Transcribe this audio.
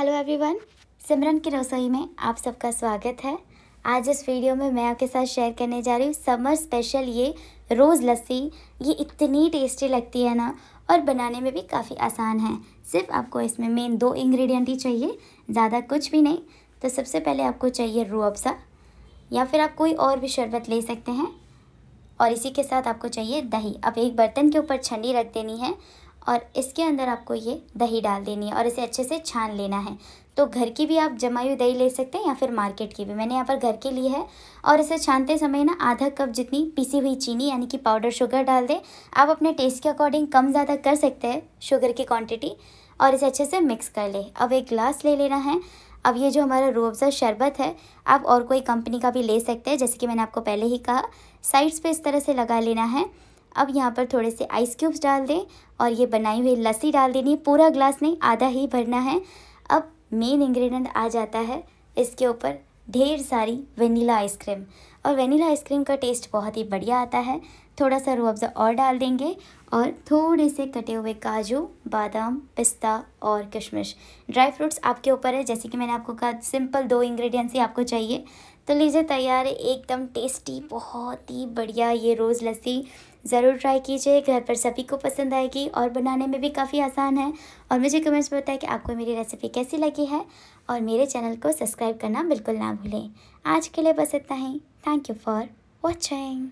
hello everyone सिमरन की रसोई में आप सबका स्वागत है आज इस वीडियो में मैं आपके साथ शेयर करने जा रही हूँ समर स्पेशल ये रोज़ लस्सी ये इतनी टेस्टी लगती है ना और बनाने में भी काफ़ी आसान है सिर्फ आपको इसमें मेन दो इंग्रेडिएंट ही चाहिए ज़्यादा कुछ भी नहीं तो सबसे पहले आपको चाहिए रू अफ्सा या फिर आप कोई और भी शरबत ले सकते हैं और इसी के साथ आपको चाहिए दही अब एक बर्तन के ऊपर छंडी रख देनी है और इसके अंदर आपको ये दही डाल देनी है और इसे अच्छे से छान लेना है तो घर की भी आप हुई दही ले सकते हैं या फिर मार्केट की भी मैंने यहाँ पर घर के लिए है और इसे छानते समय ना आधा कप जितनी पीसी हुई चीनी यानी कि पाउडर शुगर डाल दें आप अपने टेस्ट के अकॉर्डिंग कम ज़्यादा कर सकते हैं शुगर की क्वांटिटी और इसे अच्छे से मिक्स कर ले अब एक ग्लास ले लेना है अब ये जो हमारा रूअफ़ा शरबत है आप और कोई कंपनी का भी ले सकते हैं जैसे कि मैंने आपको पहले ही कहा साइड्स पे इस तरह से लगा लेना है अब यहाँ पर थोड़े से आइस क्यूब्स डाल दें और ये बनाई हुई लस्सी डाल देनी है पूरा ग्लास नहीं आधा ही भरना है अब मेन इंग्रेडिएंट आ जाता है इसके ऊपर ढेर सारी वनीला आइसक्रीम और वनीला आइसक्रीम का टेस्ट बहुत ही बढ़िया आता है थोड़ा सा रूह और डाल देंगे और थोड़े से कटे हुए काजू बादाम पिस्ता और किशमिश ड्राई फ्रूट्स आपके ऊपर है जैसे कि मैंने आपको कहा सिंपल दो इंग्रेडिएंट्स ही आपको चाहिए तो लीजिए तैयार है एकदम टेस्टी बहुत ही बढ़िया ये रोज़ लस्सी ज़रूर ट्राई कीजिए घर पर सभी को पसंद आएगी और बनाने में भी काफ़ी आसान है और मुझे कमेंट्स में बताया कि आपको मेरी रेसिपी कैसी लगी है और मेरे चैनल को सब्सक्राइब करना बिल्कुल ना भूलें आज के लिए बस इतना ही थैंक यू फॉर वॉचिंग